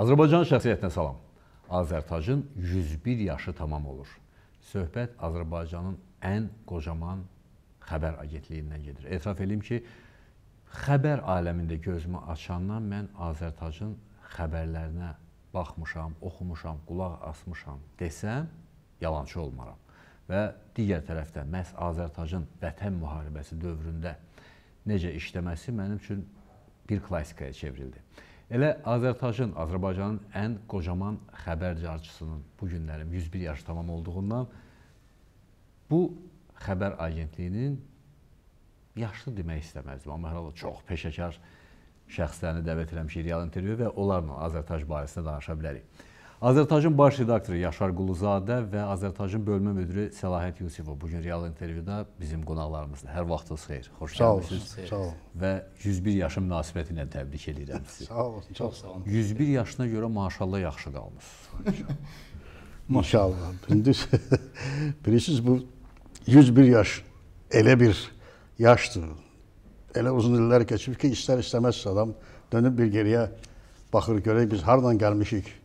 Azərbaycan şəxsiyyətinə salam. Azərtacın 101 yaşı tamam olur. Söhbət Azərbaycanın ən qocaman xəbər agentliyindən gedir. Etiraf edim ki, xəbər aləmində gözümü açandan mən Azərtacın xəbərlərinə baxmışam, oxumuşam, qulaq asmışam desəm yalançı olmaram. Və digər tərəfdən məhz Azərtacın vətən müharibəsi dövründə necə işləməsi mənim üçün bir klassikaya çevrildi. Elə Azərtaşın, Azərbaycanın ən qocaman xəbərcarçısının bu günlərim 101 yaş tamam olduğundan bu xəbər agentliyinin yaşlı demək istəməzdim, amma hər halda çox peşəkar şəxslərini dəvət eləmişik real intervyu və onlarla Azərtaş barəsində danışa bilərik. Azərtacın baş redaktoru Yaşar Quluzadə və Azərtacın bölmə müdiri Səlahət Yusifov bu gün Real intervyuda bizim qonaqlarımızdır. Hər vaxtınız xeyir. Xoş gəlmisiniz. Sağ olun. Və 101 yaşı münasibəti ilə təbrik edirəm sizi. Sağ olun. Çox sağ olun. 101 yaşına görə maşallah yaxşı qalmısınız. maşallah. Gündüz bilirsiniz bu 101 yaş elə bir yaşdır. Elə uzun illər keçib ki, istər istəməz adam dönüb bir geriyə baxır görək biz hardan gəlmişik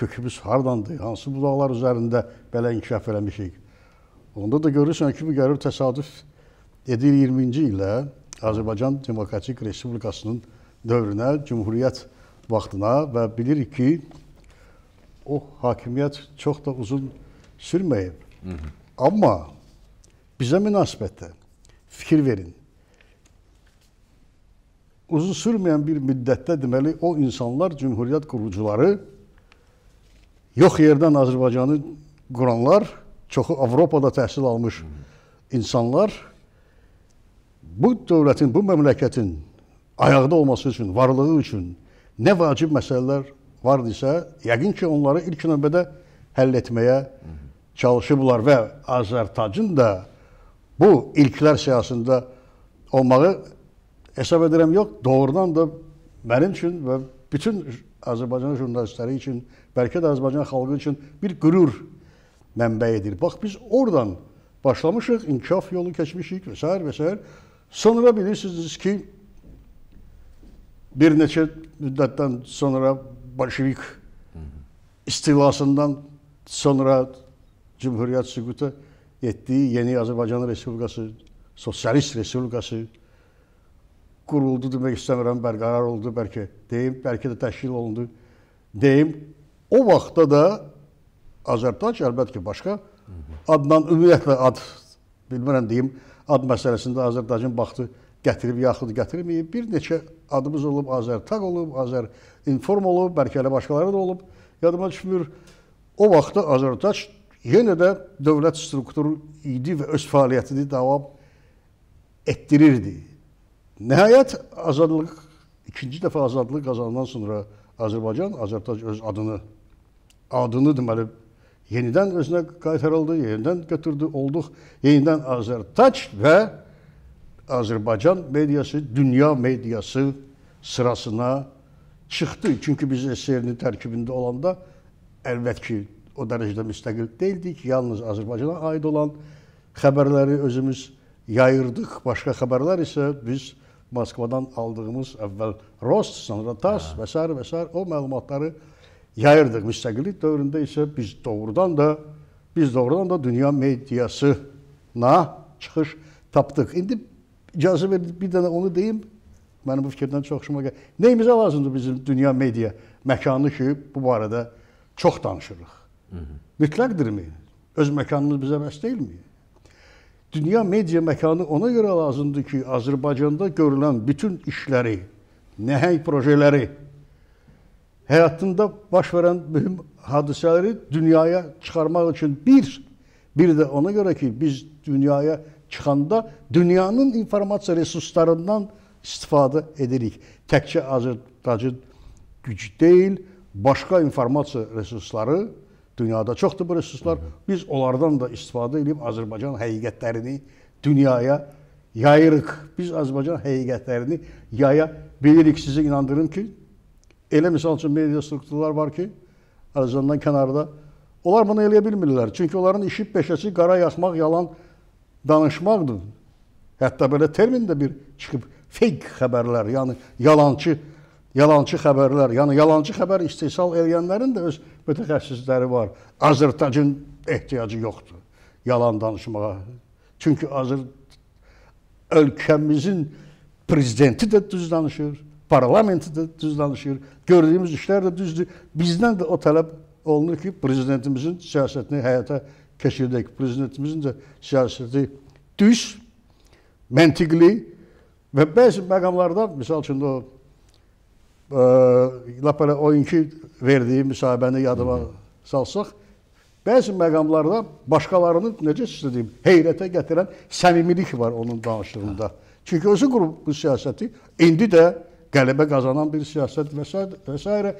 kökümüz hardandır, hansı budaqlar üzərində belə inkişaf eləmişik. Onda da görürsən ki, bu gəlir təsadüf edir 20-ci illə Azərbaycan Demokratik Respublikasının dövrünə, Cümhuriyyət vaxtına və bilirik ki, o hakimiyyət çox da uzun sürməyib. Hı -hı. Amma bizə münasibətdə fikir verin. Uzun sürməyən bir müddətdə deməli o insanlar Cümhuriyyət qurucuları yox yerdən Azərbaycanı quranlar, çoxu Avropada təhsil almış insanlar bu dövlətin, bu məmləkətin ayaqda olması üçün, varlığı üçün nə vacib məsələlər vardısa, yəqin ki, onları ilk növbədə həll etməyə çalışıblar və Azərtacın da bu ilklər siyasında olmağı hesab edirəm yox, doğrudan da mənim üçün və bütün Azərbaycan jurnalistləri üçün, bəlkə də Azərbaycan xalqı üçün bir qürur mənbəyidir. Bax biz oradan başlamışıq, inkişaf yolu keçmişik və s. və s. Sonra bilirsiniz ki, bir neçə müddətdən sonra bolşevik istilasından sonra Cümhuriyyət süquta etdiyi yeni Azərbaycan Respublikası, Sosialist Respublikası quruldu demək istəmirəm, bərqərar oldu bəlkə deyim, bəlkə də təşkil olundu deyim. O vaxtda da Azərtac əlbəttə ki, başqa addan ümumiyyətlə ad bilmirəm deyim, ad məsələsində Azərtacın baxdı gətirib yaxud gətirməyib. Bir neçə adımız olub, Azərtaq olub, Azər inform olub, bəlkə elə başqaları da olub. Yadıma düşmür. O vaxtda Azərtac yenə də dövlət strukturu idi və öz fəaliyyətini davam etdirirdi. Nəhayət azadlıq ikinci dəfə azadlıq qazandan sonra Azərbaycan Azərtac öz adını adını deməli yenidən özünə qaytarıldı, yenidən götürdü, olduq yenidən Azərtac və Azərbaycan mediası, dünya mediası sırasına çıxdı. Çünki biz SSR-nin tərkibində olanda əlbət ki, o dərəcədə müstəqil deyildik. Yalnız Azərbaycana aid olan xəbərləri özümüz yayırdıq. Başqa xəbərlər isə biz Moskvadan aldığımız əvvəl Rost, sonra TASS hə. və s. və s. o məlumatları yayırdıq. Müstəqillik dövründə isə biz doğrudan da biz doğrudan da dünya mediasına çıxış tapdıq. İndi icazə verdik bir dənə onu deyim. Mənim bu fikirdən çox xoşuma gəlir. Nəyimizə lazımdır bizim dünya media məkanı ki, bu barədə çox danışırıq. Hı -hı. Mütləqdirmi? Öz məkanımız bizə bəs deyilmi? Dünya media məkanı ona görə lazımdır ki, Azərbaycanda görülən bütün işləri, nəhəng proyektləri, həyatında baş verən mühüm hadisələri dünyaya çıxarmaq üçün bir, bir də ona görə ki, biz dünyaya çıxanda dünyanın informasiya resurslarından istifadə edirik. Təkcə Azərbaycan gücü deyil, başqa informasiya resursları Dünyada çoxdur bu resurslar. Biz onlardan da istifadə edib Azərbaycan həqiqətlərini dünyaya yayırıq. Biz Azərbaycan həqiqətlərini yaya bilirik. Sizi inandırım ki, elə misal üçün media strukturlar var ki, Azərbaycandan kənarda onlar bunu eləyə bilmirlər. Çünki onların işi peşəsi qara yaxmaq, yalan danışmaqdır. Hətta belə termin də bir çıxıb fake xəbərlər, yəni yalançı Yalançı xəbərlər, yəni yalançı xəbər istehsal edənlərin də öz mütəxəssisləri var. Azərtacın ehtiyacı yoxdur yalan danışmağa. Çünki Azər ölkəmizin prezidenti də düz danışır, parlamenti də düz danışır, gördüyümüz işlər də düzdür. Bizdən də o tələb olunur ki, prezidentimizin siyasətini həyata keçirdək. Prezidentimizin də siyasəti düz, məntiqli və bəzi məqamlarda, misal üçün də o lap elə oyunki verdiyi müsahibəni yadıma salsaq, bəzi məqamlarda başqalarının necə sizə deyim, heyrətə gətirən səmimilik var onun danışığında. Hə. Çünki özü qrup bu siyasəti indi də qələbə qazanan bir siyasət və s. və s.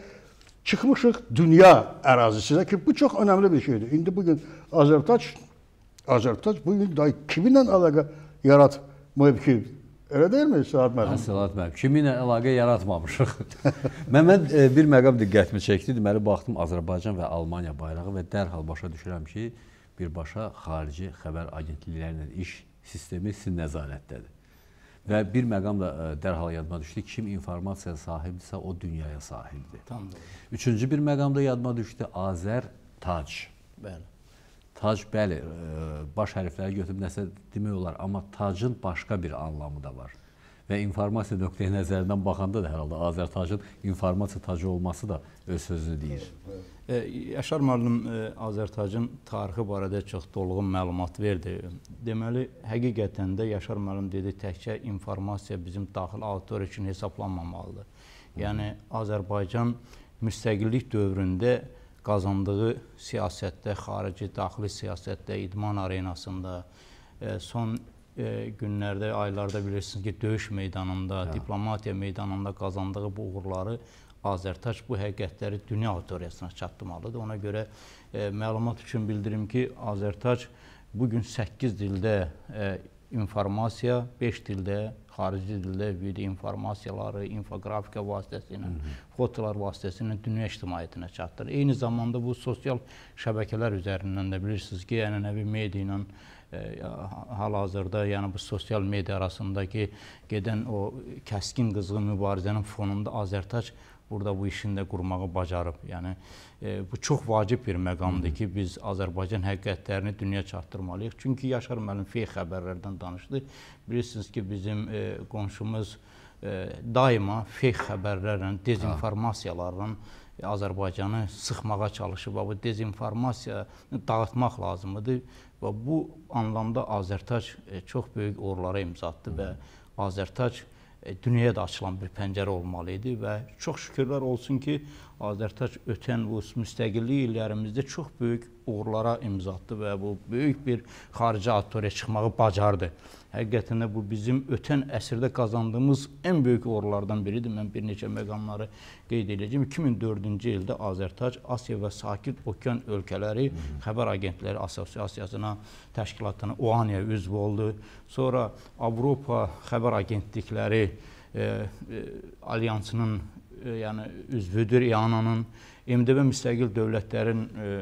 çıxmışıq dünya ərazisinə ki, bu çox önəmli bir şeydir. İndi bu gün Azərtaç Azərtaç bu gün kiminlə əlaqə yaratmayıb ki, Elə deyilmi Səlahat müəllim? Səlahat müəllim, kiminlə əlaqə yaratmamışıq. Məmməd e, bir məqam diqqətimi çəkdi. Deməli baxdım Azərbaycan və Almaniya bayrağı və dərhal başa düşürəm ki, birbaşa xarici xəbər agentliklərinin iş sistemi sizin nəzarətdədir. Və bir məqam da e, dərhal yadıma düşdü. Kim informasiya sahibdirsə o dünyaya sahibdir. Tamam. Üçüncü bir məqam da yadıma düşdü. Azər Tac. Bəli. Tac bəli, e, baş hərfləri götürüb nəsə demək olar, amma tacın başqa bir anlamı da var. Və informasiya nöqteyi nəzərindən baxanda da hər halda Azərtacın informasiya tacı olması da öz sözünü deyir. E, Yaşar müəllim e, Azərtacın tarixi barədə çox dolğun məlumat verdi. Deməli, həqiqətən də Yaşar müəllim dedi, təkcə informasiya bizim daxil auditoriya üçün hesablanmamalıdır. Yəni Azərbaycan müstəqillik dövründə qazandığı siyasətdə, xarici, daxili siyasətdə, idman arenasında, e, son e, günlərdə, aylarda bilirsiniz ki, döyüş meydanında, hə. diplomatiya meydanında qazandığı bu uğurları Azərtaç bu həqiqətləri dünya auditoriyasına çatdırmalıdır. Ona görə e, məlumat üçün bildirim ki, Azərtaç bugün 8 dildə informasiya 5 dildə, xarici dildə video informasiyaları, infoqrafika vasitəsilə, fotolar vasitəsilə dünya ictimaiyyətinə çatdırır. Eyni zamanda bu sosial şəbəkələr üzərindən də bilirsiniz ki, ənənəvi media ilə e, hal-hazırda, yəni bu sosial media arasındakı gedən o kəskin qızğın mübarizənin fonunda Azərtaç burada bu işini də qurmağı bacarıb. Yəni e, bu çox vacib bir məqamdır ki, biz Azərbaycan həqiqətlərini dünya çatdırmalıyıq. Çünki Yaşar müəllim feyk xəbərlərdən danışdı. Bilirsiniz ki, bizim e, qonşumuz e, daima feyk xəbərlərlə, dezinformasiyalarla Azərbaycanı sıxmağa çalışıb. Bu dezinformasiyanı dağıtmaq lazımdır və bu anlamda Azərtac e, çox böyük uğurlara imza atdı və Azərtac E, dünyaya da açılan bir pəncərə olmalı idi və çox şükürlər olsun ki, Azərtaş ötən bu müstəqillik illərimizdə çox böyük uğurlara imza atdı və bu böyük bir xarici auditoriya çıxmağı bacardı. Həqiqətən də bu bizim ötən əsrdə qazandığımız ən böyük uğurlardan biridir. Mən bir neçə məqamları qeyd edəcəm. 2004-cü ildə Azərtac Asiya və Sakit Okean ölkələri Hı -hı. xəbər agentləri assosiasiyasına, təşkilatına, OANİyə üzv oldu. Sonra Avropa xəbər agentlikləri e, e, alyansının e, yəni üzvüdür İANA-nın. MDB müstəqil dövlətlərin e,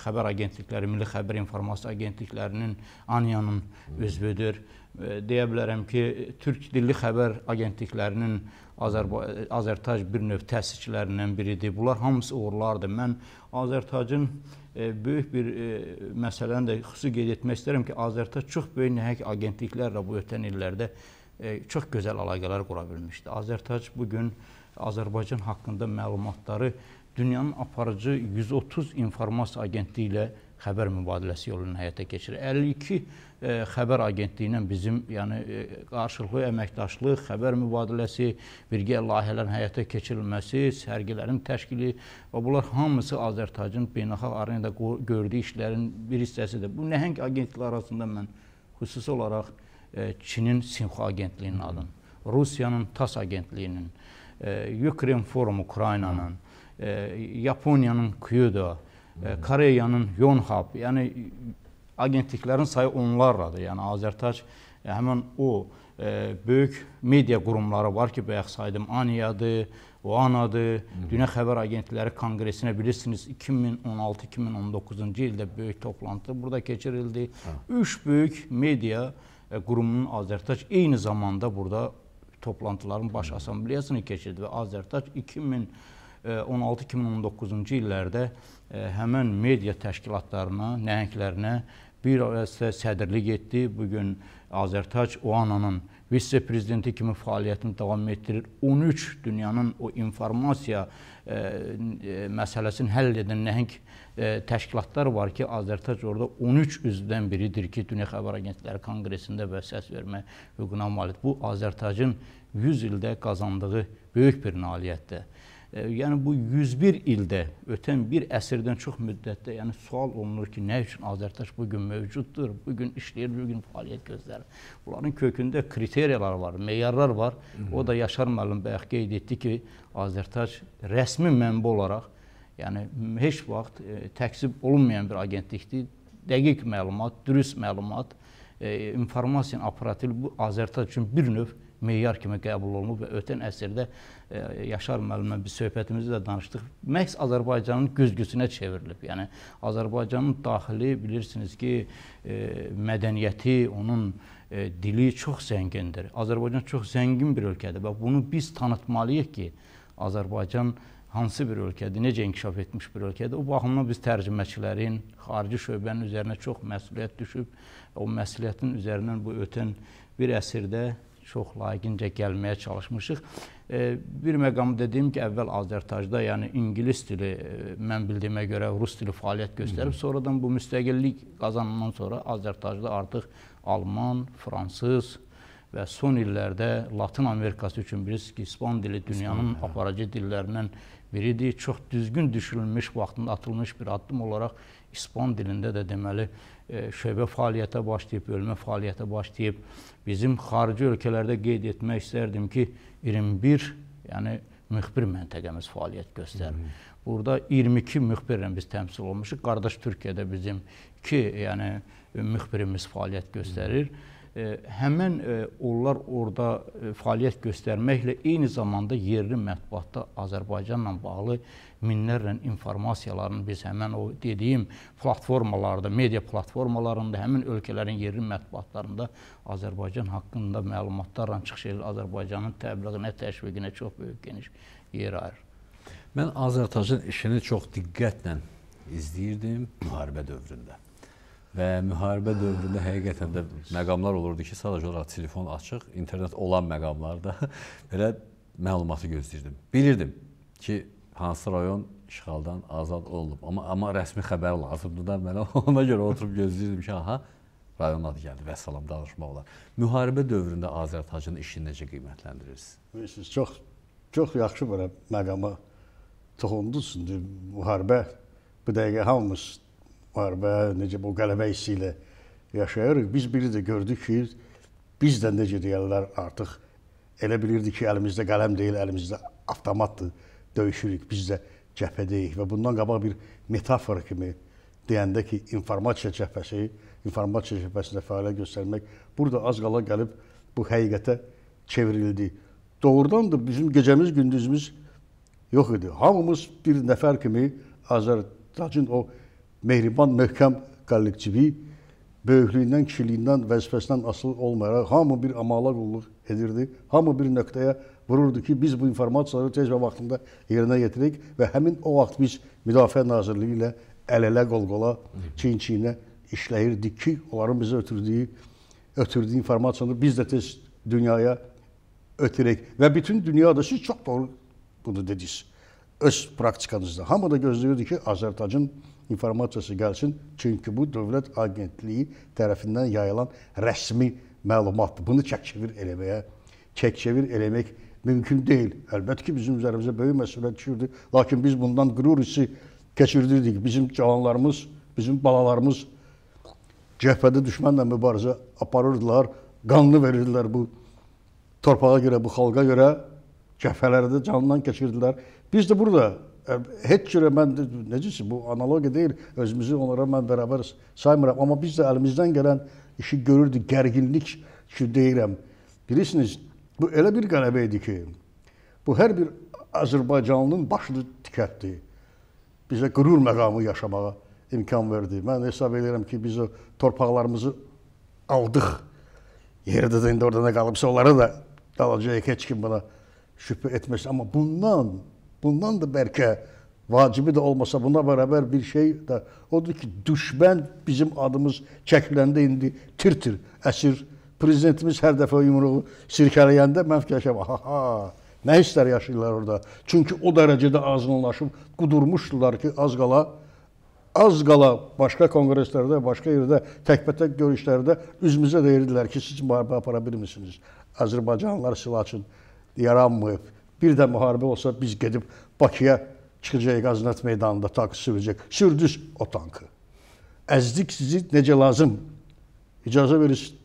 xəbər agentlikləri, Milli Xəbər İnformasiya Agentliklərinin ANİA-nın üzvüdür. Hı deyə bilərəm ki, türk dilli xəbər agentliklərinin Azərba Azərtac bir növ təsisçilərindən biridir. Bunlar hamısı uğurlardır. Mən Azərtacın böyük bir məsələni də xüsusi qeyd etmək istəyirəm ki, Azərtac çox böyük nəhəng agentliklərlə bu ötən illərdə çox gözəl əlaqələr qura bilmişdi. Azərtac bu gün Azərbaycan haqqında məlumatları dünyanın aparıcı 130 informasiya agentliyi ilə xəbər mübadiləsi yolunu həyata keçirir. 52 e, xəbər agentliyi ilə bizim, yəni e, qarşılıqlı əməkdaşlıq, xəbər mübadiləsi, birgə layihələrin həyata keçirilməsi, sərgilərin təşkili və bunlar hamısı Azərbaycanın beynəlxalq arenada gördüyü işlərin bir hissəsidir. Bu nəhəng agentliklər arasında mən xüsusi olaraq e, Çinin Sinxo agentliyinin adını, Rusiyanın TAS agentliyinin, e, Ukrayna Forum Ukraynanın, Hı. Yaponiyanın Kyudo, e, Koreyanın Yonhap, yəni agentliklərin sayı onlarladır. Yəni Azərtac e, həmin o ə, e, böyük media qurumları var ki, bayaq saydım, Aniyadır, OANAdır, Dünya Xəbər Agentləri Konqresinə bilirsiniz 2016-2019-cu ildə böyük toplantı burada keçirildi. Hı. Hə. Üç böyük media qurumunun Azərtac eyni zamanda burada toplantıların baş assambleyasını keçirdi və Azərtac 2000 16-2019-cu illərdə e, həmən media təşkilatlarına, nəhənglərinə bir sədrlik etdi. Bu gün Azərtac OANA-nın vitse prezidenti kimi fəaliyyətini davam etdirir. 13 dünyanın o informasiya e, e, məsələsini həll edən nəhəng e, təşkilatlar var ki, Azərtac orada 13 üzvdən biridir ki, Dünya Xəbər Agentləri Konqresində və səs vermək hüququna malikdir. Bu Azərtacın 100 ildə qazandığı böyük bir nailiyyətdir. E, yəni bu 101 ildə, ötən bir əsrdən çox müddətdə, yəni sual olunur ki, nə üçün Azərtaş bu gün mövcuddur, bu gün işləyir, bu gün fəaliyyət göstərir. Bunların kökündə kriteriyalar var, meyarlar var. O da Yaşar müəllim bayaq qeyd etdi ki, Azərtaş rəsmi mənbə olaraq, yəni heç vaxt e, təksib olunmayan bir agentlikdir. Dəqiq məlumat, dürüst məlumat, e, informasiyanın aparatı bu Azərtaş üçün bir növ meyar kimi qəbul olunub və ötən əsrdə ə, e, Yaşar müəllimlə biz söhbətimizdə danışdıq. Məhz Azərbaycanın güzgüsünə çevrilib. Yəni Azərbaycanın daxili bilirsiniz ki, ə, e, mədəniyyəti, onun ə, e, dili çox zəngindir. Azərbaycan çox zəngin bir ölkədir və bunu biz tanıtmalıyıq ki, Azərbaycan hansı bir ölkədir, necə inkişaf etmiş bir ölkədir. O baxımdan biz tərcüməçilərin, xarici şöbənin üzərinə çox məsuliyyət düşüb, o məsuliyyətin üzərindən bu ötən bir əsrdə çox layiqincə gəlməyə çalışmışıq. E, bir məqam dediyim ki, əvvəl Azərtacda, yəni ingilis dili e, mən bildiyimə görə rus dili fəaliyyət göstərib, sonradan bu müstəqillik qazanından sonra Azərtacda artıq alman, fransız, və son illərdə Latın Amerikası üçün bilirsiniz ki, İspan dili dünyanın İspan, aparıcı dillərindən biridir. Çox düzgün düşünülmüş, vaxtında atılmış bir addım olaraq İspan dilində də deməli e, şöbə fəaliyyətə başlayıb, bölmə fəaliyyətə başlayıb. Bizim xarici ölkələrdə qeyd etmək istərdim ki, 21, yəni müxbir məntəqəmiz fəaliyyət göstərir. Hı -hı. Burada 22 müxbirlə biz təmsil olmuşuq. Qardaş Türkiyədə bizim 2, yəni müxbirimiz fəaliyyət göstərir. Hı -hı həmən e, onlar orada e, fəaliyyət göstərməklə eyni zamanda yerli mətbuatda Azərbaycanla bağlı minlərlə informasiyaların biz həmən o dediyim platformalarda, media platformalarında, həmin ölkələrin yerli mətbuatlarında Azərbaycan haqqında məlumatlarla çıxış edir. Azərbaycanın təbliğinə, təşviqinə çox böyük geniş yer ayırır. Mən Azərtacın işini çox diqqətlə izləyirdim müharibə dövründə. Və müharibə dövründə həqiqətən də məqamlar olurdu ki, sadəcə olaraq telefon açıq, internet olan məqamlarda belə məlumatı gözləyirdim. Bilirdim ki, hansı rayon işğaldan azad olunub. Amma amma rəsmi xəbər lazımdı da mənə ona görə oturub gözləyirdim ki, aha rayon adı gəldi və salam danışmaq olar. Müharibə dövründə Azərtacın işini necə qiymətləndirirsiniz? Bilirsiniz, çox çox yaxşı belə məqama toxundunuz. İndi müharibə bu dəqiqə hamımız müharibə, necə bu qələbə hissi ilə yaşayırıq. Biz bir də gördük ki, biz də necə deyirlər artıq elə bilirdik ki, əlimizdə qələm deyil, əlimizdə avtomatdır, döyüşürük, biz də cəbhədəyik və bundan qabaq bir metafora kimi deyəndə ki, informasiya cəbhəsi, informasiya cəbhəsində fəaliyyət göstərmək burada az qala gəlib bu həqiqətə çevrildi. Doğrudan da bizim gecəmiz, gündüzümüz yox idi. Hamımız bir nəfər kimi Azərbaycanın o mehriban, möhkəm kollektivi böyüklüyündən, kişiliyindən, vəzifəsindən asılı olmayaraq hamı bir amala qulluq edirdi. Hamı bir nöqtəyə vururdu ki, biz bu informasiyaları tez və vaxtında yerinə yetirik və həmin o vaxt biz Müdafiə Nazirliyi ilə əl-ələ, qol-qola, çiyin-çiyinə işləyirdik ki, onların bizə ötürdüyü, ötürdüyü informasiyanı biz də tez dünyaya ötürək. Və bütün dünyada siz çox doğru bunu dediniz öz praktikanızda. Hamı da gözləyirdi ki, Azərtacın informasiyası gəlsin. Çünki bu Dövlət Agentliyi tərəfindən yayılan rəsmi məlumatdır. Bunu çək-çevir eləməyə, çək-çevir eləmək mümkün deyil. Əlbəttə ki, bizim üzərimizə böyük məsuliyyət düşürdü. Lakin biz bundan qürur hissi keçirdirdik. Bizim cavanlarımız, bizim balalarımız cəbhədə düşmənlə mübarizə aparırdılar, qanlı verirdilər bu torpağa görə, bu xalqa görə cəbhələrdə canından keçirdilər. Biz də burada heç cürə mən necəsi bu analogiya deyil, özümüzü onlara mən bərabəriz saymıram, amma biz də əlimizdən gələn işi görürdük, gərginlik ki deyirəm. Bilirsiniz, bu elə bir qələbə idi ki, bu hər bir Azərbaycanlının başını tikətdi. Bizə qürur məqamı yaşamağa imkan verdi. Mən hesab edirəm ki, biz o torpaqlarımızı aldıq. Yerdə də indi orada nə qalıbsa onları da dalacağıq, heç kim buna şübhə etməsin. Amma bundan Bundan da bəlkə vacibi də olmasa buna bərabər bir şey də odur ki, düşmən bizim adımız çəkiləndə indi tir-tir əsir. Prezidentimiz hər dəfə yumruğu sirkələyəndə mən fikirləşəm, aha, nə hisslər yaşayırlar orada. Çünki o dərəcədə azınlaşıb qudurmuşdular ki, az qala az qala başqa konqreslərdə, başqa yerdə, təkbətək görüşlərdə üzümüzə deyirdilər ki, siz müharibə apara bilmirsiniz. Azərbaycanlılar silah üçün yaranmayıb. Bir də müharibə olsa biz gedib Bakıya çıxacaq Qaznat meydanında tankı sürəcək. Sürdüz o tankı. Əzdik sizi necə lazım. İcazə verirsiniz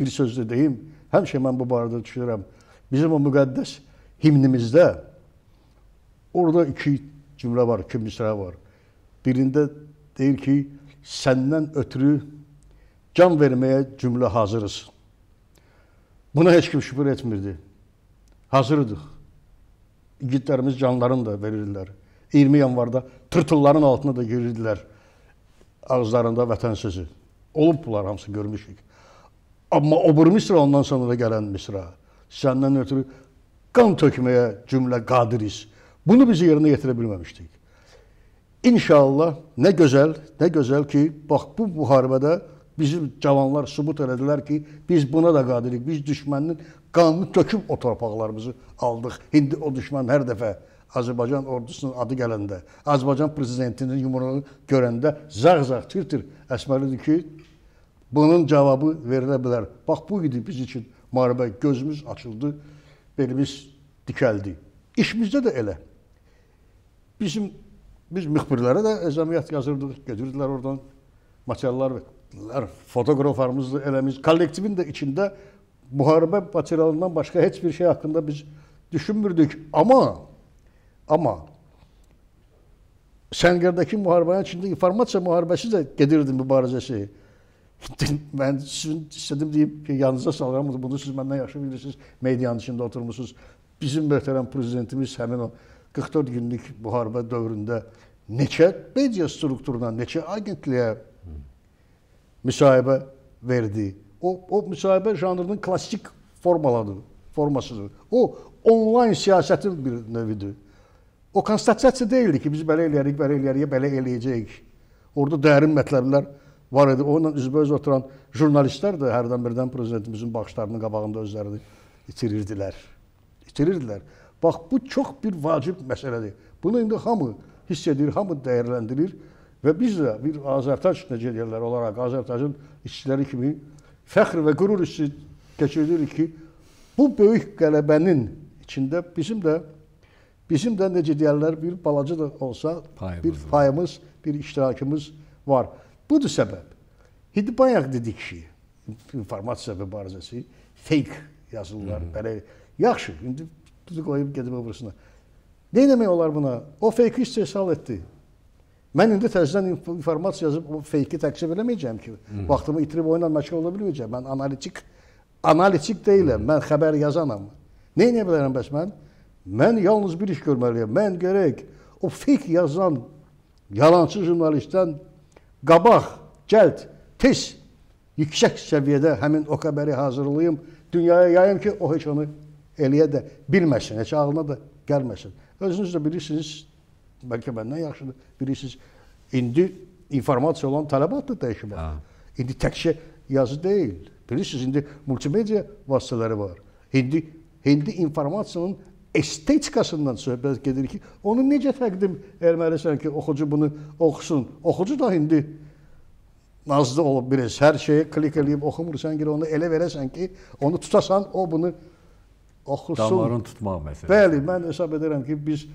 bir sözlə deyim. Həmişə mən bu barədə düşünürəm. Bizim o müqəddəs himnimizdə orada iki cümlə var, iki misra var. Birində deyir ki, səndən ötürü can verməyə cümlə hazırız. Buna heç kim şübhə etmirdi. Hazırdıq. İgidlərimiz canlarını da verirdilər. 20 yanvarda tırtılların altına da girirdilər ağızlarında vətən sözü. Olub bunlar hamısı görmüşük. Amma o bir Misra ondan sonra da gələn Misra. Səndən ötürü qan tökməyə cümlə qadiriz. Bunu biz yerinə yetirə bilməmişdik. İnşallah nə gözəl, nə gözəl ki, bax bu müharibədə bizim cavanlar sübut elədilər ki, biz buna da qadirik. Biz düşmənin qanını töküb o torpaqlarımızı aldıq. İndi o düşmən hər dəfə Azərbaycan ordusunun adı gələndə, Azərbaycan prezidentinin yumruğunu görəndə zağ-zağ tir-tir əsməlidir ki, bunun cavabı verilə bilər. Bax bu idi biz üçün müharibə gözümüz açıldı, belimiz dikəldi. İşimizdə də elə. Bizim biz müxbirlərə də əzəmiyyət yazırdıq, gedirdilər oradan materiallar verdilər. Fotoqraflarımızı eləmiz, kollektivin də içində müharibə materialından başqa heç bir şey haqqında biz düşünmürdük. Ama ama Səngərdəki müharibənin içində informasiya müharibəsi də gedirdi mübarizəsi. mən sizin istədim deyib ki, yanınıza salıram, bunu siz məndən yaxşı bilirsiniz. Medianın içində oturmusunuz. Bizim möhtərəm prezidentimiz həmin o 44 günlük müharibə dövründə neçə media strukturuna, neçə agentliyə müsahibə verdi. O, o müsahibə janrının klassik formalarıdır, formasıdır. O, onlayn siyasətin bir növüdür. O konstansiyası deyildi ki, biz belə eləyərik, belə eləyərik, belə eləyəcəyik. Orada dərin mətləblər var idi. Onunla üzbəüz oturan jurnalistlər də hərdən birdən prezidentimizin baxışlarının qabağında özlərini itirirdilər. İtirirdilər. Bax, bu çox bir vacib məsələdir. Bunu indi hamı hiss edir, hamı dəyərləndirir və biz də bir Azərtaç necə deyirlər olaraq Azərtaçın işçiləri kimi fəxr və qürur hissi keçiririk ki, bu böyük qələbənin içində bizim də bizim də necə deyirlər, bir balaca da olsa payımız bir payımız, var. bir iştirakımız var. Budur səbəb. İndi bayaq dedik ki, informasiya mübarizəsi fake yazırlar. Belə yaxşı, indi tutu qoyub gedib öbürsünə. Nə demək olar buna? O fake istehsal etdi. Mən indi təzədən informasiya yazıb o feyki təksib eləməyəcəm ki, Hı. vaxtımı itirib oyunla məşğul ola bilməyəcəm. Mən analitik analitik deyiləm. Mən xəbər yazanam. Nə edə bilərəm bəs mən? Mən yalnız bir iş görməliyəm. Mən gərək o feyk yazan yalançı jurnalistdən qabaq, cəld, tez yüksək səviyyədə həmin o xəbəri hazırlayım, dünyaya yayım ki, o heç onu eləyə də bilməsin, heç ağlına da gəlməsin. Özünüz də bilirsiniz, Bəlkə məndən yaxşıdır. Bilirsiniz, indi informasiya olan tələbat da dəyişib. İndi təkcə yazı deyil. Bilirsiniz, indi multimedia vasitələri var. İndi indi informasiyanın estetikasından söhbət gedir ki, onu necə təqdim etməlisən ki, oxucu bunu oxusun. Oxucu da indi nazlı olub biraz hər şeyə klik eləyib oxumursan ki, onu elə verəsən ki, onu tutasan, o bunu oxusun. Damarın tutmaq məsələsi. Bəli, mən hesab edirəm ki, biz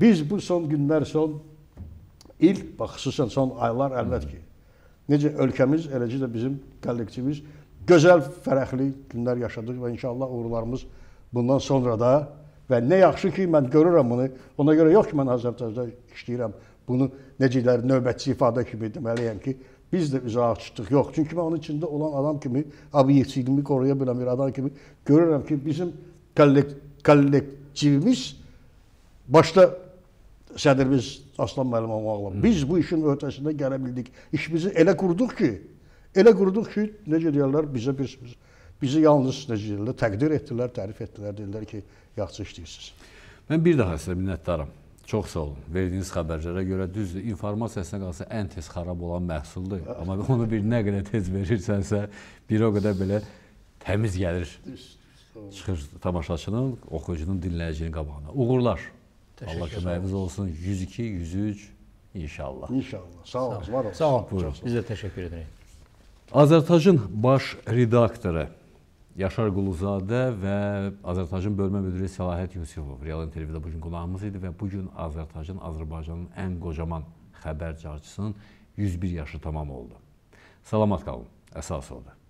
Biz bu son günlər, son il, bax xüsusən son aylar əlbət ki, necə ölkəmiz, eləcə də bizim kollektivimiz gözəl, fərəhli günlər yaşadıq və inşallah uğurlarımız bundan sonra da və nə yaxşı ki, mən görürəm bunu. Ona görə yox ki, mən Azərbaycanda işləyirəm. Bunu necələr növbətçi ifadə kimi deməliyəm ki, biz də uzağa çıxdıq. Yox, çünki mən onun içində olan adam kimi, obyektivliyimi qoruya bilən bir adam kimi görürəm ki, bizim kollektivimiz başda sədrimiz Aslan müəllim olmaqla biz bu işin ötəsində gələ bildik. İşimizi elə qurduq ki, elə qurduq ki, necə deyirlər, bizə bir bizi yalnız necə deyirlər, təqdir etdilər, tərif etdilər, dedilər ki, yaxşı işləyirsiniz. Mən bir daha sizə minnətdaram. Çox sağ olun. Verdiyiniz xəbərlərə görə düzdür, informasiya qalsa ən tez xarab olan məhsuldur. Hə. Amma onu bir nə qədər tez verirsənsə, bir o qədər belə təmiz gəlir. Çıxır tamaşaçının, oxucunun, dinləyicinin qabağına. Uğurlar. Təşəkkür Allah köməyiniz olsun. 102, 103 inşallah. İnşallah. Sağ olun. Var olsun. Sağ olun. Buyurun. Biz də təşəkkür edirik. Azərtacın baş redaktoru Yaşar Quluzadə və Azərtacın bölmə müdiri Səlahiyyət Yusifov Real Intervyuda bugün qonağımız idi və bugün Azərtacın Azərbaycanın ən qocaman xəbər carçısının 101 yaşı tamam oldu. Salamat qalın. Əsas oldu.